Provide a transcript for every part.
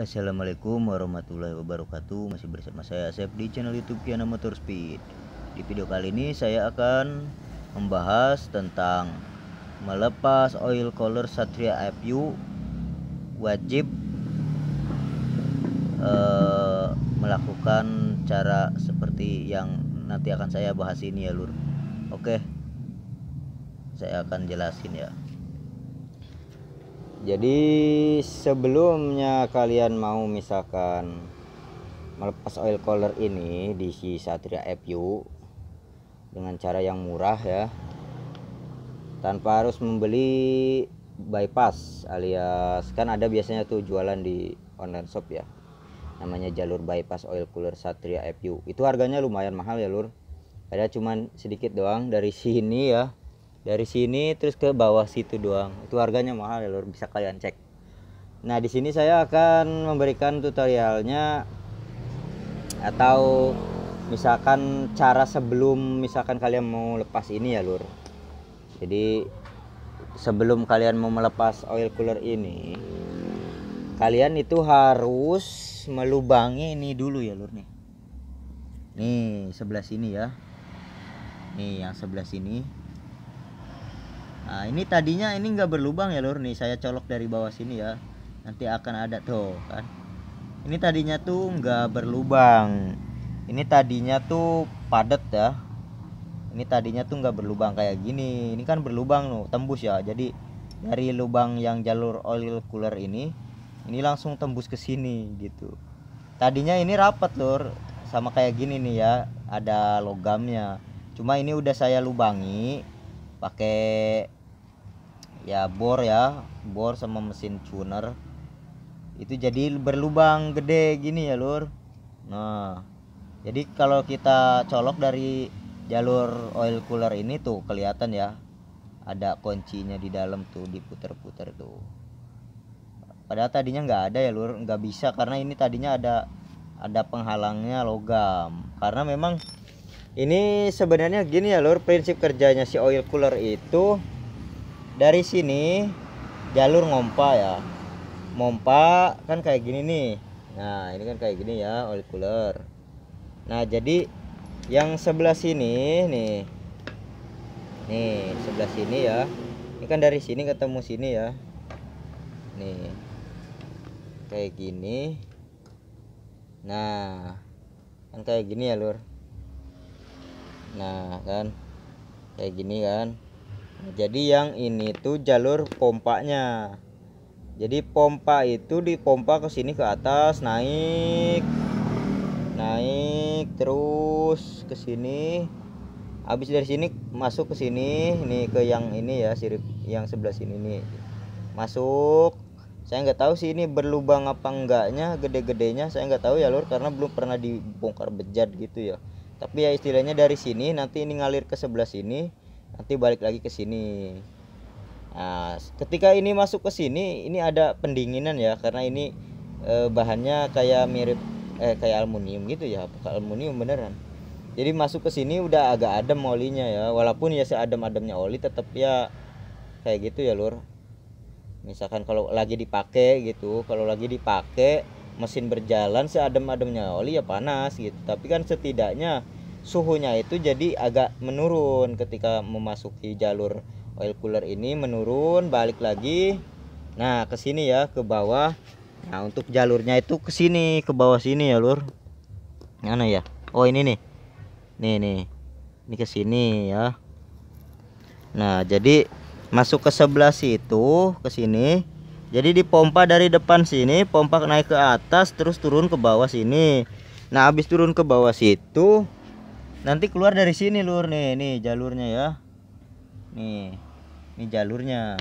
Assalamualaikum warahmatullahi wabarakatuh Masih bersama saya Asep di channel youtube Kiana Motor Speed Di video kali ini saya akan membahas tentang Melepas oil color Satria FU Wajib uh, Melakukan cara seperti yang nanti akan saya bahas ini ya lur Oke Saya akan jelasin ya jadi sebelumnya kalian mau misalkan melepas oil collar ini di si Satria FU dengan cara yang murah ya tanpa harus membeli bypass alias kan ada biasanya tuh jualan di online shop ya namanya jalur bypass oil cooler Satria FU itu harganya lumayan mahal ya lur ada cuman sedikit doang dari sini ya dari sini terus ke bawah situ doang itu harganya mahal ya lur bisa kalian cek nah di sini saya akan memberikan tutorialnya atau misalkan cara sebelum misalkan kalian mau lepas ini ya lur jadi sebelum kalian mau melepas oil cooler ini kalian itu harus melubangi ini dulu ya lur nih nih sebelah sini ya nih yang sebelah sini nah, ini tadinya ini nggak berlubang ya lur nih saya colok dari bawah sini ya nanti akan ada tuh kan ini tadinya tuh nggak berlubang ini tadinya tuh padat ya ini tadinya tuh nggak berlubang kayak gini ini kan berlubang tuh tembus ya jadi dari lubang yang jalur oil cooler ini ini langsung tembus ke sini gitu tadinya ini rapat lur sama kayak gini nih ya ada logamnya cuma ini udah saya lubangi pakai ya bor ya bor sama mesin tuner itu jadi berlubang gede gini ya lur nah jadi kalau kita colok dari jalur oil cooler ini tuh kelihatan ya ada kuncinya di dalam tuh diputer-puter tuh padahal tadinya nggak ada ya lur nggak bisa karena ini tadinya ada ada penghalangnya logam karena memang ini sebenarnya gini ya lur prinsip kerjanya si oil cooler itu dari sini jalur ngompa ya mompa kan kayak gini nih nah ini kan kayak gini ya oli cooler nah jadi yang sebelah sini nih nih sebelah sini ya ini kan dari sini ketemu sini ya nih kayak gini nah kan kayak gini ya lur nah kan kayak gini kan jadi yang ini tuh jalur pompanya jadi pompa itu dipompa ke sini ke atas naik naik terus ke sini habis dari sini masuk ke sini ini ke yang ini ya sirip yang sebelah sini nih masuk saya nggak tahu sih ini berlubang apa enggaknya gede-gedenya saya nggak tahu ya lur karena belum pernah dibongkar bejat gitu ya tapi ya istilahnya dari sini nanti ini ngalir ke sebelah sini nanti balik lagi ke sini nah, ketika ini masuk ke sini ini ada pendinginan ya karena ini eh, bahannya kayak mirip eh kayak aluminium gitu ya bukan aluminium beneran jadi masuk ke sini udah agak adem olinya ya walaupun ya seadem-ademnya oli tetap ya kayak gitu ya lur misalkan kalau lagi dipakai gitu kalau lagi dipakai mesin berjalan seadem-ademnya oli ya panas gitu tapi kan setidaknya suhunya itu jadi agak menurun ketika memasuki jalur oil cooler ini menurun balik lagi nah ke sini ya ke bawah nah untuk jalurnya itu ke sini ke bawah sini ya lur mana ya oh ini nih nih nih ini ke sini ya nah jadi masuk ke sebelah situ ke sini jadi dipompa dari depan sini pompa naik ke atas terus turun ke bawah sini nah habis turun ke bawah situ nanti keluar dari sini lur nih nih jalurnya ya nih ini jalurnya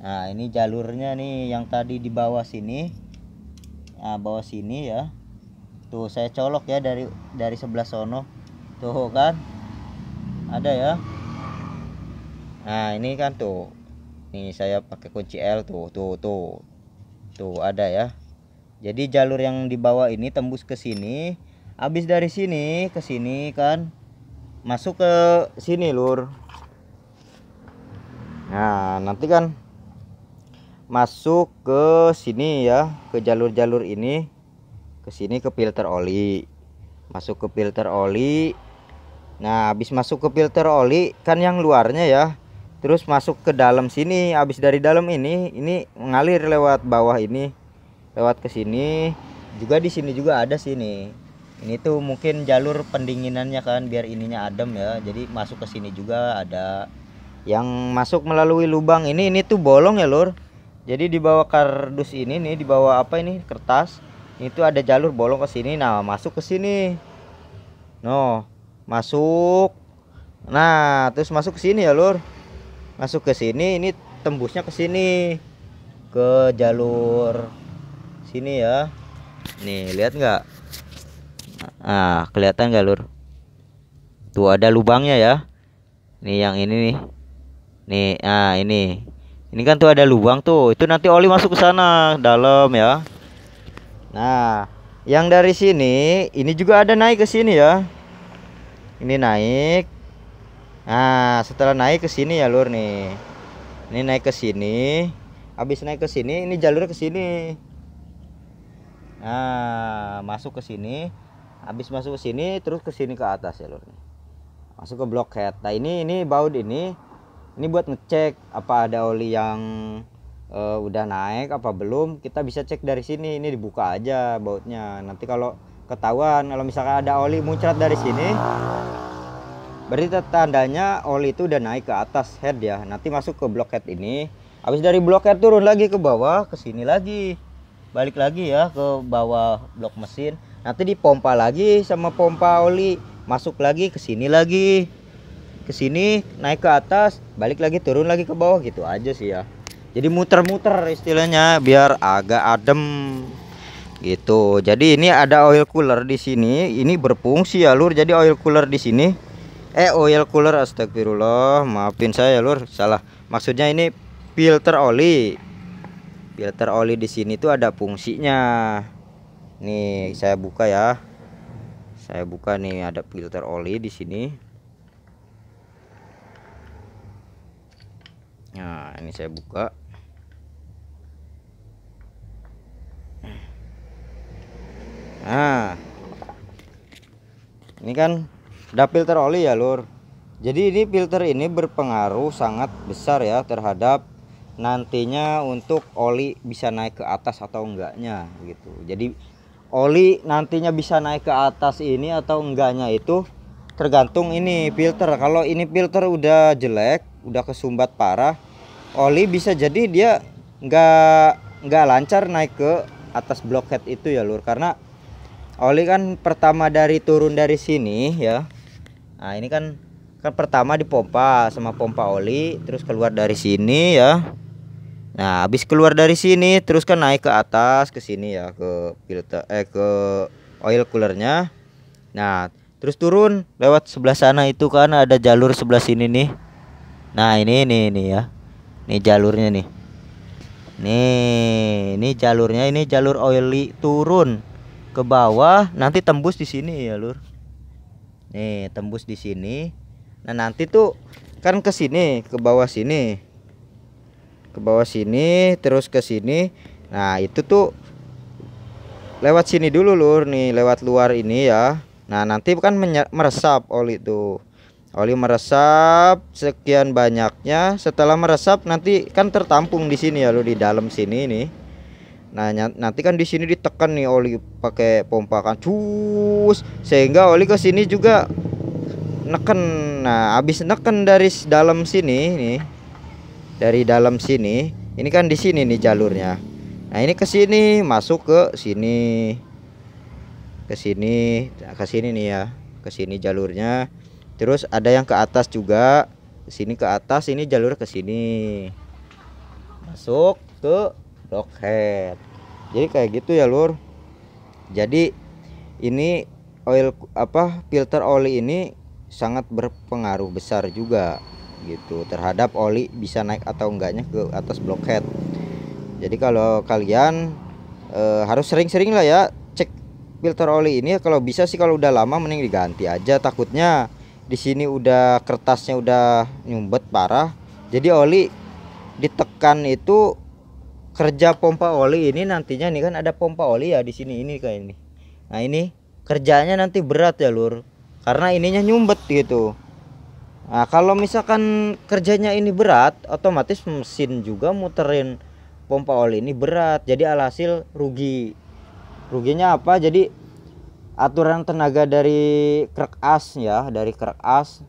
nah ini jalurnya nih yang tadi di bawah sini nah bawah sini ya tuh saya colok ya dari dari sebelah sono tuh kan ada ya nah ini kan tuh nih saya pakai kunci L tuh tuh tuh tuh ada ya jadi jalur yang di bawah ini tembus ke sini habis dari sini ke sini kan masuk ke sini lur nah nanti kan masuk ke sini ya ke jalur-jalur ini ke sini ke filter oli masuk ke filter oli nah habis masuk ke filter oli kan yang luarnya ya terus masuk ke dalam sini habis dari dalam ini ini mengalir lewat bawah ini lewat ke sini juga di sini juga ada sini ini tuh mungkin jalur pendinginannya kan biar ininya adem ya jadi masuk ke sini juga ada yang masuk melalui lubang ini ini tuh bolong ya lur jadi di bawah kardus ini nih di bawah apa ini kertas itu ada jalur bolong ke sini nah masuk ke sini no masuk nah terus masuk ke sini ya lur masuk ke sini ini tembusnya ke sini ke jalur sini ya nih lihat nggak Nah, kelihatan gak lur? Tuh ada lubangnya ya. Nih yang ini nih. Nih, ah ini. Ini kan tuh ada lubang tuh. Itu nanti oli masuk ke sana dalam ya. Nah, yang dari sini ini juga ada naik ke sini ya. Ini naik. Nah, setelah naik ke sini ya lur nih. Ini naik ke sini. Habis naik ke sini, ini jalur ke sini. Nah, masuk ke sini habis masuk ke sini terus ke sini ke atas ya jalurnya masuk ke blok head nah ini ini baut ini ini buat ngecek apa ada oli yang e, udah naik apa belum kita bisa cek dari sini ini dibuka aja bautnya nanti kalau ketahuan kalau misalkan ada oli muncrat dari sini berarti tandanya oli itu udah naik ke atas head ya nanti masuk ke blok head ini habis dari blok head turun lagi ke bawah ke sini lagi balik lagi ya ke bawah blok mesin nanti dipompa lagi sama pompa oli masuk lagi ke sini lagi ke sini naik ke atas balik lagi turun lagi ke bawah gitu aja sih ya jadi muter-muter istilahnya biar agak adem gitu jadi ini ada oil cooler di sini ini berfungsi ya lur jadi oil cooler di sini eh oil cooler astagfirullah maafin saya lur salah maksudnya ini filter oli filter oli di sini tuh ada fungsinya nih saya buka ya saya buka nih ada filter oli di sini nah ini saya buka nah ini kan ada filter oli ya lur jadi ini filter ini berpengaruh sangat besar ya terhadap nantinya untuk oli bisa naik ke atas atau enggaknya gitu jadi oli nantinya bisa naik ke atas ini atau enggaknya itu tergantung ini filter kalau ini filter udah jelek udah kesumbat parah oli bisa jadi dia enggak enggak lancar naik ke atas blockhead itu ya lur karena oli kan pertama dari turun dari sini ya nah ini kan kan pertama dipompa sama pompa oli terus keluar dari sini ya Nah, habis keluar dari sini terus kan naik ke atas ke sini ya ke filter eh ke oil coolernya. Nah, terus turun lewat sebelah sana itu kan ada jalur sebelah sini nih. Nah, ini nih nih ya. Ini jalurnya nih. Nih, ini jalurnya ini jalur oily turun ke bawah nanti tembus di sini ya, Lur. Nih, tembus di sini. Nah, nanti tuh kan ke sini, ke bawah sini ke bawah sini terus ke sini nah itu tuh lewat sini dulu lur nih lewat luar ini ya nah nanti kan meresap oli tuh oli meresap sekian banyaknya setelah meresap nanti kan tertampung di sini ya lur di dalam sini nih Nah nanti kan di sini ditekan nih oli pakai pompa kan cus sehingga oli ke sini juga neken. Nah habis neken dari dalam sini nih dari dalam sini ini kan di sini nih jalurnya nah ini ke sini masuk ke sini ke sini nah, ke sini nih ya ke sini jalurnya terus ada yang ke atas juga sini ke atas ini jalur ke sini masuk ke blockhead jadi kayak gitu ya lur jadi ini oil apa filter oli ini sangat berpengaruh besar juga gitu terhadap oli bisa naik atau enggaknya ke atas blockhead jadi kalau kalian e, harus sering-sering lah ya cek filter oli ini kalau bisa sih kalau udah lama mending diganti aja takutnya di sini udah kertasnya udah nyumbet parah jadi oli ditekan itu kerja pompa oli ini nantinya nih kan ada pompa oli ya di sini ini kayak ini nah ini kerjanya nanti berat ya lur karena ininya nyumbet gitu Nah, kalau misalkan kerjanya ini berat, otomatis mesin juga muterin pompa oli ini berat. Jadi alhasil rugi. Ruginya apa? Jadi aturan tenaga dari krek as ya, dari krek as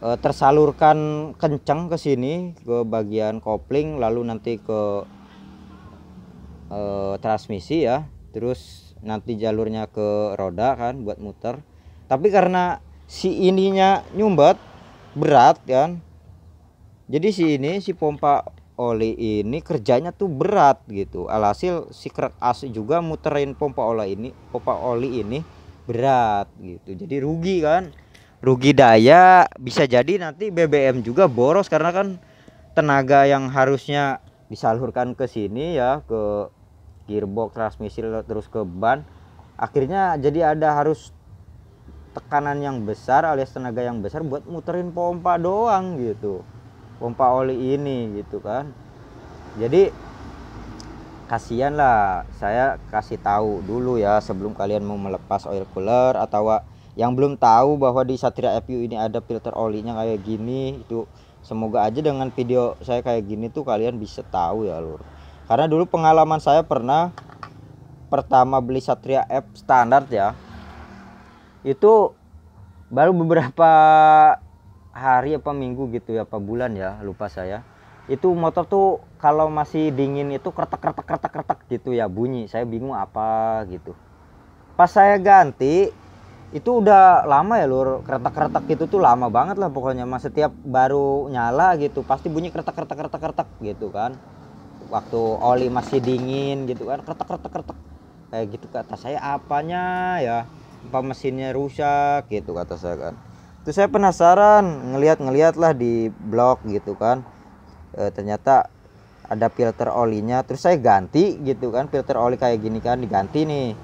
e, tersalurkan kencang ke sini ke bagian kopling lalu nanti ke e, transmisi ya. Terus nanti jalurnya ke roda kan buat muter. Tapi karena si ininya nyumbat berat kan jadi si ini si pompa oli ini kerjanya tuh berat gitu alhasil si kerak as juga muterin pompa oli ini pompa oli ini berat gitu jadi rugi kan rugi daya bisa jadi nanti BBM juga boros karena kan tenaga yang harusnya disalurkan ke sini ya ke gearbox transmisi terus ke ban akhirnya jadi ada harus tekanan yang besar alias tenaga yang besar buat muterin pompa doang gitu pompa oli ini gitu kan jadi kasihan lah saya kasih tahu dulu ya sebelum kalian mau melepas oil cooler atau yang belum tahu bahwa di Satria FU ini ada filter olinya kayak gini itu semoga aja dengan video saya kayak gini tuh kalian bisa tahu ya lur karena dulu pengalaman saya pernah pertama beli Satria F standar ya itu baru beberapa hari apa minggu gitu ya apa bulan ya lupa saya itu motor tuh kalau masih dingin itu kretek kretek kretek kretek gitu ya bunyi saya bingung apa gitu pas saya ganti itu udah lama ya lur kretek kretek gitu tuh lama banget lah pokoknya mas setiap baru nyala gitu pasti bunyi kretek kretek kretek kretek gitu kan waktu oli masih dingin gitu kan kretek kretek kretek kayak gitu kata saya apanya ya apa mesinnya rusak gitu kata saya kan terus saya penasaran ngelihat-ngelihat lah di blog gitu kan e, ternyata ada filter olinya terus saya ganti gitu kan filter oli kayak gini kan diganti nih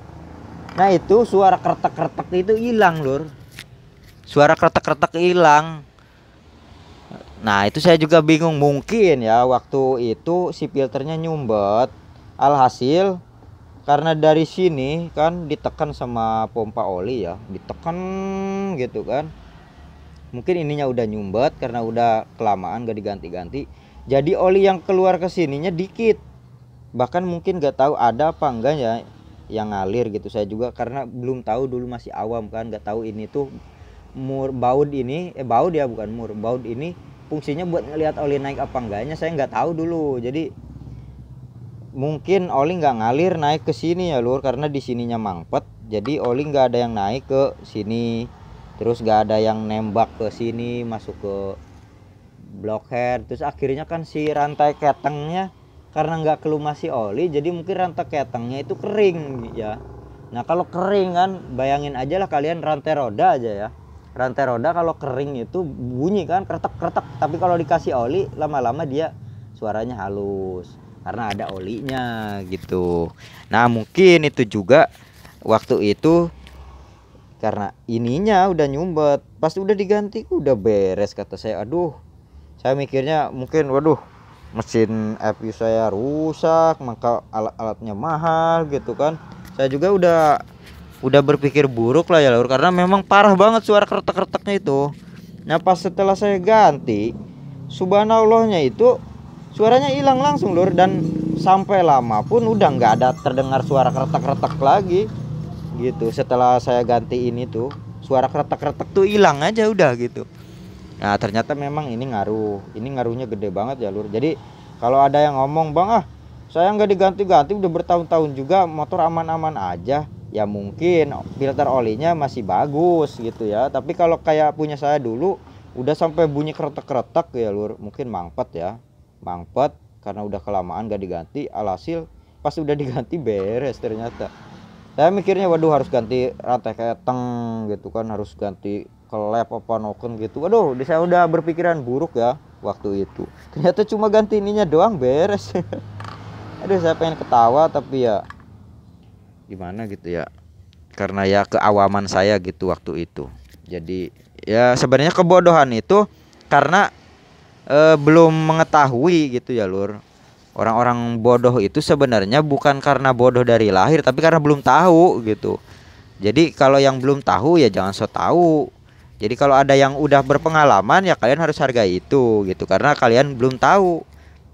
nah itu suara kertek kertek itu hilang lur suara kertek kertek hilang nah itu saya juga bingung mungkin ya waktu itu si filternya nyumbat alhasil karena dari sini kan ditekan sama pompa oli ya ditekan gitu kan mungkin ininya udah nyumbat karena udah kelamaan gak diganti-ganti jadi oli yang keluar ke sininya dikit bahkan mungkin gak tahu ada apa enggak ya yang ngalir gitu saya juga karena belum tahu dulu masih awam kan gak tahu ini tuh mur baud ini eh baud ya bukan mur baud ini fungsinya buat ngelihat oli naik apa enggaknya saya nggak tahu dulu jadi mungkin oli nggak ngalir naik ke sini ya lur karena di sininya mangpet jadi oli nggak ada yang naik ke sini terus nggak ada yang nembak ke sini masuk ke blockhead terus akhirnya kan si rantai ketengnya karena nggak kelumasi oli jadi mungkin rantai ketengnya itu kering ya nah kalau kering kan bayangin aja lah kalian rantai roda aja ya rantai roda kalau kering itu bunyi kan kretek kretek tapi kalau dikasih oli lama-lama dia suaranya halus karena ada olinya gitu nah mungkin itu juga waktu itu karena ininya udah nyumbat pasti udah diganti udah beres kata saya aduh saya mikirnya mungkin waduh mesin FU saya rusak maka alat-alatnya mahal gitu kan saya juga udah udah berpikir buruk lah ya lur karena memang parah banget suara kertek-kerteknya itu nah pas setelah saya ganti subhanallahnya itu suaranya hilang langsung lur dan sampai lama pun udah nggak ada terdengar suara keretak-keretak lagi gitu setelah saya ganti ini tuh suara keretak-keretak tuh hilang aja udah gitu nah ternyata memang ini ngaruh ini ngaruhnya gede banget ya lur jadi kalau ada yang ngomong bang ah saya nggak diganti-ganti udah bertahun-tahun juga motor aman-aman aja ya mungkin filter olinya masih bagus gitu ya tapi kalau kayak punya saya dulu udah sampai bunyi kretek-kretek ya lur mungkin mangpet ya mangpat karena udah kelamaan gak diganti alhasil pas udah diganti beres ternyata saya mikirnya waduh harus ganti rantai keteng gitu kan harus ganti kelep apa noken gitu waduh saya udah berpikiran buruk ya waktu itu ternyata cuma ganti ininya doang beres aduh saya pengen ketawa tapi ya gimana gitu ya karena ya keawaman saya gitu waktu itu jadi ya sebenarnya kebodohan itu karena e, belum mengetahui gitu ya lur orang-orang bodoh itu sebenarnya bukan karena bodoh dari lahir tapi karena belum tahu gitu jadi kalau yang belum tahu ya jangan so tahu jadi kalau ada yang udah berpengalaman ya kalian harus hargai itu gitu karena kalian belum tahu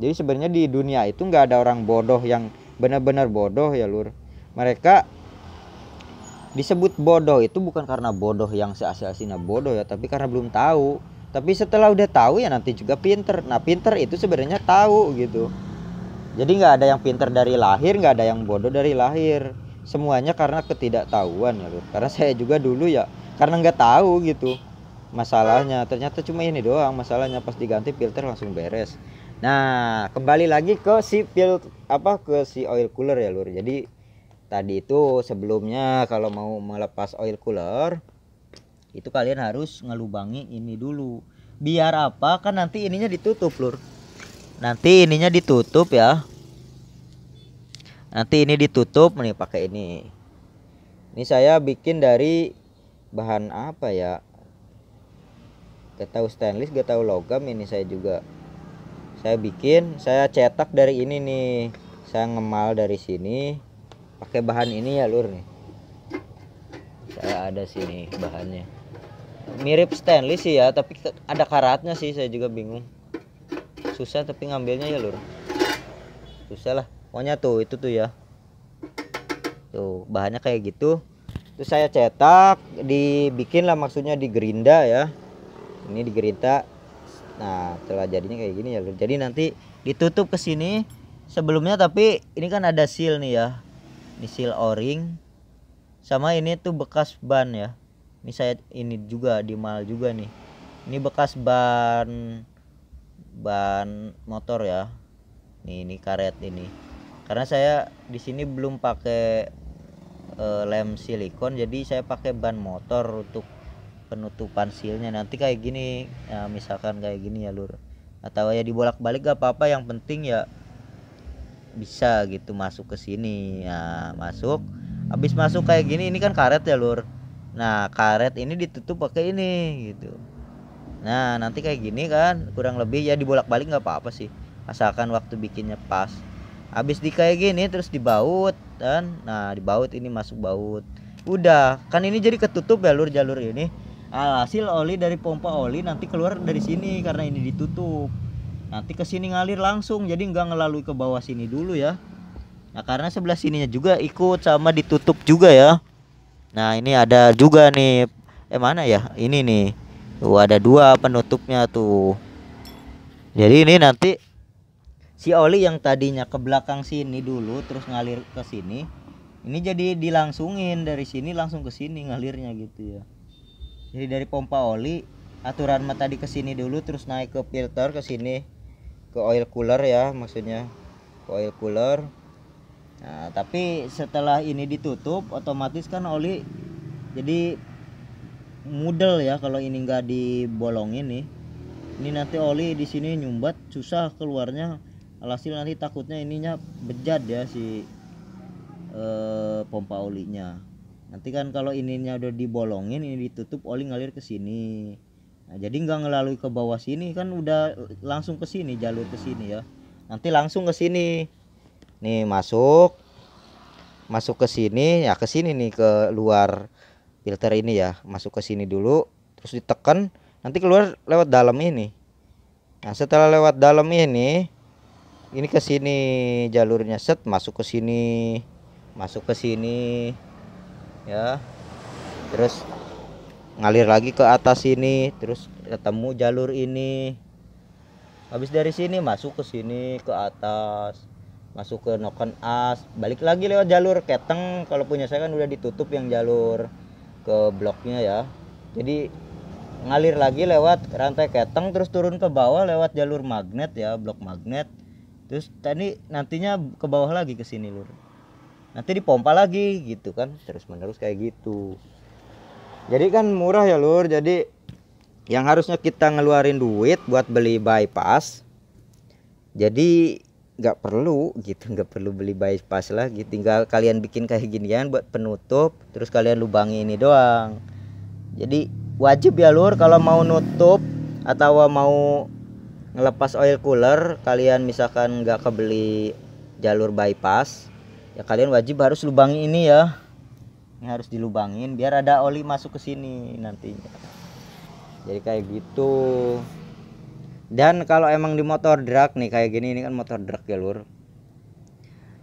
jadi sebenarnya di dunia itu nggak ada orang bodoh yang benar-benar bodoh ya lur mereka disebut bodoh itu bukan karena bodoh yang seasal asilnya bodoh ya tapi karena belum tahu tapi setelah udah tahu ya nanti juga pinter nah pinter itu sebenarnya tahu gitu jadi nggak ada yang pinter dari lahir nggak ada yang bodoh dari lahir semuanya karena ketidaktahuan ya gitu. karena saya juga dulu ya karena nggak tahu gitu masalahnya ternyata cuma ini doang masalahnya pas diganti filter langsung beres nah kembali lagi ke si pil apa ke si oil cooler ya lur jadi tadi itu sebelumnya kalau mau melepas oil cooler itu kalian harus ngelubangi ini dulu biar apa kan nanti ininya ditutup lur nanti ininya ditutup ya nanti ini ditutup nih pakai ini ini saya bikin dari bahan apa ya gak tahu stainless gak tahu logam ini saya juga saya bikin saya cetak dari ini nih saya ngemal dari sini pakai bahan ini ya lur nih saya ada sini bahannya mirip stainless sih ya tapi ada karatnya sih saya juga bingung susah tapi ngambilnya ya lur susah lah pokoknya tuh itu tuh ya tuh bahannya kayak gitu terus saya cetak dibikin lah maksudnya di gerinda ya ini di gerinda nah setelah jadinya kayak gini ya lur jadi nanti ditutup ke sini sebelumnya tapi ini kan ada seal nih ya ini seal o-ring sama ini tuh bekas ban ya ini saya ini juga di mal juga nih ini bekas ban ban motor ya nih ini karet ini karena saya di sini belum pakai e, lem silikon jadi saya pakai ban motor untuk penutupan silnya nanti kayak gini ya, misalkan kayak gini ya lur atau ya dibolak-balik gak apa-apa yang penting ya bisa gitu masuk ke sini ya masuk habis masuk kayak gini ini kan karet ya lur Nah, karet ini ditutup pakai ini gitu. Nah, nanti kayak gini kan, kurang lebih ya dibolak-balik nggak apa-apa sih. Asalkan waktu bikinnya pas. Habis di kayak gini terus dibaut dan Nah, dibaut ini masuk baut. Udah, kan ini jadi ketutup ya lur jalur ini. hasil oli dari pompa oli nanti keluar dari sini karena ini ditutup. Nanti ke sini ngalir langsung jadi nggak ngelalui ke bawah sini dulu ya. Nah, karena sebelah sininya juga ikut sama ditutup juga ya. Nah, ini ada juga nih. Eh mana ya? Ini nih. Tuh ada dua penutupnya tuh. Jadi ini nanti si oli yang tadinya ke belakang sini dulu terus ngalir ke sini. Ini jadi dilangsungin dari sini langsung ke sini ngalirnya gitu ya. Jadi dari pompa oli aturan mata tadi ke sini dulu terus naik ke filter ke sini ke oil cooler ya maksudnya ke oil cooler Nah, tapi setelah ini ditutup otomatis kan oli jadi mudel ya kalau ini nggak dibolongin nih. Ini nanti oli di sini nyumbat susah keluarnya. Alhasil nanti takutnya ininya bejat ya si eh, pompa olinya. Nanti kan kalau ininya udah dibolongin ini ditutup oli ngalir ke sini. Nah, jadi nggak ngelalui ke bawah sini kan udah langsung ke sini jalur ke sini ya. Nanti langsung ke sini nih masuk masuk ke sini ya ke sini nih ke luar filter ini ya masuk ke sini dulu terus ditekan nanti keluar lewat dalam ini nah setelah lewat dalam ini ini ke sini jalurnya set masuk ke sini masuk ke sini ya terus ngalir lagi ke atas ini terus ketemu jalur ini habis dari sini masuk ke sini ke atas masuk ke Nokon As balik lagi lewat jalur Keteng kalau punya saya kan udah ditutup yang jalur ke bloknya ya jadi ngalir lagi lewat rantai Keteng terus turun ke bawah lewat jalur magnet ya blok magnet terus tadi nantinya ke bawah lagi ke sini lur nanti dipompa lagi gitu kan terus menerus kayak gitu jadi kan murah ya lur jadi yang harusnya kita ngeluarin duit buat beli bypass jadi nggak perlu gitu nggak perlu beli bypass lah, tinggal kalian bikin kayak ginian buat penutup terus kalian lubangi ini doang jadi wajib ya lur kalau mau nutup atau mau ngelepas oil cooler kalian misalkan nggak kebeli jalur bypass ya kalian wajib harus lubangi ini ya ini harus dilubangin biar ada oli masuk ke sini nantinya jadi kayak gitu dan kalau emang di motor drag nih kayak gini ini kan motor drag ya lur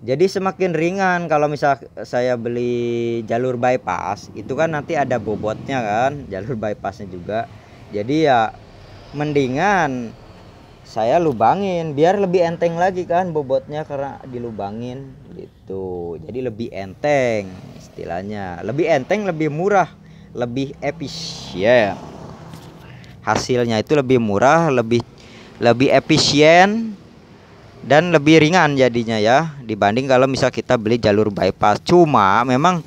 jadi semakin ringan kalau misal saya beli jalur bypass itu kan nanti ada bobotnya kan jalur bypassnya juga jadi ya mendingan saya lubangin biar lebih enteng lagi kan bobotnya karena dilubangin gitu jadi lebih enteng istilahnya lebih enteng lebih murah lebih efisien hasilnya itu lebih murah lebih lebih efisien dan lebih ringan jadinya ya dibanding kalau misal kita beli jalur bypass cuma memang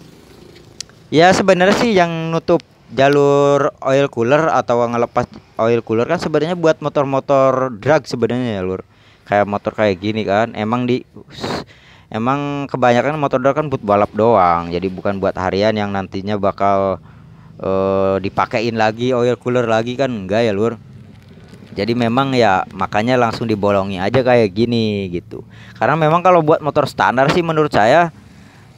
ya sebenarnya sih yang nutup jalur oil cooler atau ngelepas oil cooler kan sebenarnya buat motor-motor drag sebenarnya ya lur kayak motor kayak gini kan emang di emang kebanyakan motor drag kan buat balap doang jadi bukan buat harian yang nantinya bakal uh, dipakein lagi oil cooler lagi kan enggak ya lur jadi memang ya makanya langsung dibolongi aja kayak gini gitu karena memang kalau buat motor standar sih menurut saya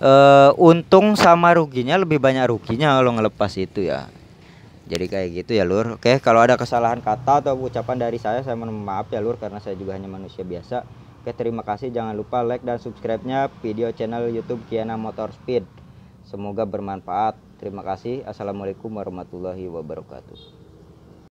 uh, untung sama ruginya lebih banyak ruginya kalau ngelepas itu ya jadi kayak gitu ya lur oke kalau ada kesalahan kata atau ucapan dari saya saya mohon maaf ya lur karena saya juga hanya manusia biasa oke terima kasih jangan lupa like dan subscribe nya video channel youtube Kiana Motor Speed semoga bermanfaat terima kasih assalamualaikum warahmatullahi wabarakatuh